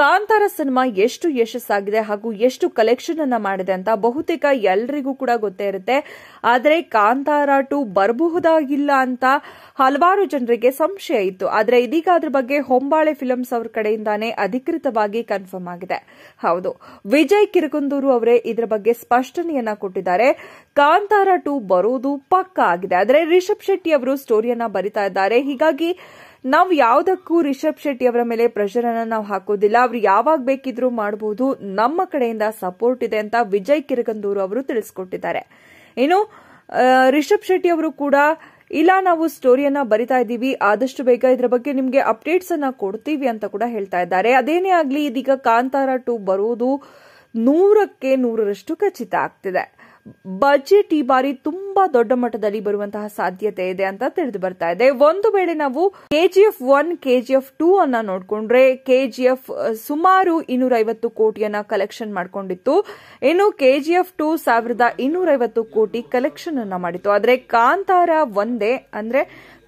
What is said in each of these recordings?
Kantara cinema ಎಷ್ಟು ಯಶಸ್ಸಾಗಿದೆ ಹಾಗೂ ಎಷ್ಟು ಕಲೆಕ್ಷನ್ ಅನ್ನ ಮಾಡಿದೆ ಅಂತ ಬಹುತೇಕ ಎಲ್ರಿಗೂ ಕೂಡ ಗೊತ್ತೇ ಇರುತ್ತೆ ಆದರೆ ಕಾಂತಾರ ಟು ಬರಬಹುದಾಗಿಲ್ಲ ಅಂತ ಹಲವಾರು ಜನರಿಗೆ ಸಂಶಯ ಇತ್ತು ಆದರೆ ಇದೀಗ ಅದ್ರ ಬಗ್ಗೆ ಹೊಂಬಾಳೆ ಫಿಲಮ್ಸ್ ಅವ್ರ ಕಡೆಯಿಂದಾನೇ ಅಧಿಕೃತವಾಗಿ ಕನ್ಫರ್ಮ್ ಆಗಿದೆ ಹೌದು ವಿಜಯ್ ಕಿರಗಂದೂರು ಅವರೇ ಇದರ ಬಗ್ಗೆ ಸ್ಪಷ್ಟನೆಯನ್ನ ಕೊಟ್ಟಿದ್ದಾರೆ ಕಾಂತಾರ ಟು ಬರೋದು ಪಕ್ಕ ಆಗಿದೆ ಆದರೆ ರಿಷಬ್ ಶೆಟ್ಟಿ ಅವರು ಸ್ಟೋರಿಯನ್ನ ಬರಿತಾ ಇದ್ದಾರೆ ಹೀಗಾಗಿ ನಾವು ಯಾವುದಕ್ಕೂ ರಿಷಬ್ ಶೆಟ್ಟಿ ಅವರ ಮೇಲೆ ಪ್ರೆಷರ್ ಅನ್ನ ನಾವು ಹಾಕೋದಿಲ್ಲ ಅವ್ರು ಯಾವಾಗ ಬೇಕಿದ್ರೂ ಮಾಡಬಹುದು ನಮ್ಮ ಕಡೆಯಿಂದ ಸಪೋರ್ಟ್ ಇದೆ ಅಂತ ವಿಜಯ್ ಕಿರಗಂದೂರು ಅವರು ತಿಳಿಸಿಕೊಟ್ಟಿದ್ದಾರೆ ಇನ್ನು ರಿಷಬ್ ಶೆಟ್ಟಿ ಅವರು ಕೂಡ ಇಲ್ಲ ನಾವು ಸ್ಟೋರಿಯನ್ನ ಬರಿತಾ ಇದ್ದೀವಿ ಆದಷ್ಟು ಬೇಗ ಇದರ ಬಗ್ಗೆ ನಿಮಗೆ ಅಪ್ಡೇಟ್ಸ್ ಅನ್ನ ಕೊಡ್ತೀವಿ ಅಂತ ಕೂಡ ಹೇಳ್ತಾ ಇದ್ದಾರೆ ಅದೇನೇ ಆಗಲಿ ಇದೀಗ ಕಾಂತಾರ ಟು ಬರುವುದು ನೂರಕ್ಕೆ ನೂರರಷ್ಟು ಖಚಿತ ಆಗ್ತಿದೆ ಬಜೆಟ್ ಈ ಬಾರಿ ತುಂಬಾ ದೊಡ್ಡ ಮಟ್ಟದಲ್ಲಿ ಬರುವಂತಹ ಸಾಧ್ಯತೆ ಇದೆ ಅಂತ ತಿಳಿದು ಬರ್ತಾ ಇದೆ ಒಂದು ವೇಳೆ ನಾವು ಕೆಜಿಎಫ್ ಒನ್ ಕೆಜಿಎಫ್ ಟೂ ಅನ್ನ ನೋಡ್ಕೊಂಡ್ರೆ ಕೆಜಿಎಫ್ ಸುಮಾರು ಇನ್ನೂರೈವತ್ತು ಕೋಟಿಯನ್ನ ಕಲೆಕ್ಷನ್ ಮಾಡಿಕೊಂಡಿತ್ತು ಇನ್ನು ಕೆಜಿಎಫ್ ಟೂ ಸಾವಿರದ ಇನ್ನೂರೈವತ್ತು ಕೋಟಿ ಕಲೆಕ್ಷನ್ ಅನ್ನ ಮಾಡಿತ್ತು ಆದರೆ ಕಾಂತಾರ ಒಂದೇ ಅಂದ್ರೆ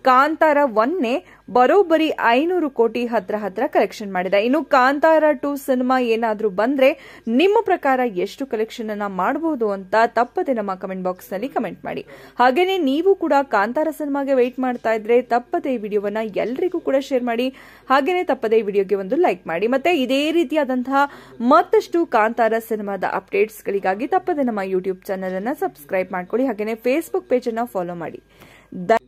ಕಾಂತಾರ ಒನ್ನೇ ಬರೋಬ್ಬರಿ ಐನೂರು ಕೋಟಿ ಹತ್ರ ಹತ್ರ ಕಲೆಕ್ಷನ್ ಮಾಡಿದೆ ಇನ್ನು ಕಾಂತಾರ ಟು ಸಿನಿಮಾ ಏನಾದರೂ ಬಂದ್ರೆ ನಿಮ್ಮ ಪ್ರಕಾರ ಎಷ್ಟು ಕಲೆಕ್ಷನ್ ಅನ್ನ ಮಾಡಬಹುದು ಅಂತ ತಪ್ಪದೆ ನಮ್ಮ ಕಮೆಂಟ್ ಬಾಕ್ಸ್ ನಲ್ಲಿ ಕಮೆಂಟ್ ಮಾಡಿ ಹಾಗೇನೆ ನೀವು ಕೂಡ ಕಾಂತಾರ ಸಿನಿಮಾಗೆ ವೆಯ್ಟ್ ಮಾಡ್ತಾ ಇದ್ರೆ ತಪ್ಪದೆ ಈ ವಿಡಿಯೋವನ್ನ ಎಲ್ಲರಿಗೂ ಕೂಡ ಶೇರ್ ಮಾಡಿ ಹಾಗೇನೆ ತಪ್ಪದೆ ಈ ವಿಡಿಯೋಗೆ ಒಂದು ಲೈಕ್ ಮಾಡಿ ಮತ್ತೆ ಇದೇ ರೀತಿಯಾದಂತಹ ಮತ್ತಷ್ಟು ಕಾಂತಾರ ಸಿನಿಮಾದ ಅಪ್ಡೇಟ್ಸ್ ಗಳಿಗಾಗಿ ತಪ್ಪದೆ ನಮ್ಮ ಯೂಟ್ಯೂಬ್ ಚಾನೆಲ್ ಅನ್ನ ಸಬ್ಸ್ಕ್ರೈಬ್ ಮಾಡ್ಕೊಳ್ಳಿ ಹಾಗೇನೆ ಫೇಸ್ಬುಕ್ ಪೇಜ್ ಅನ್ನ ಫಾಲೋ ಮಾಡಿ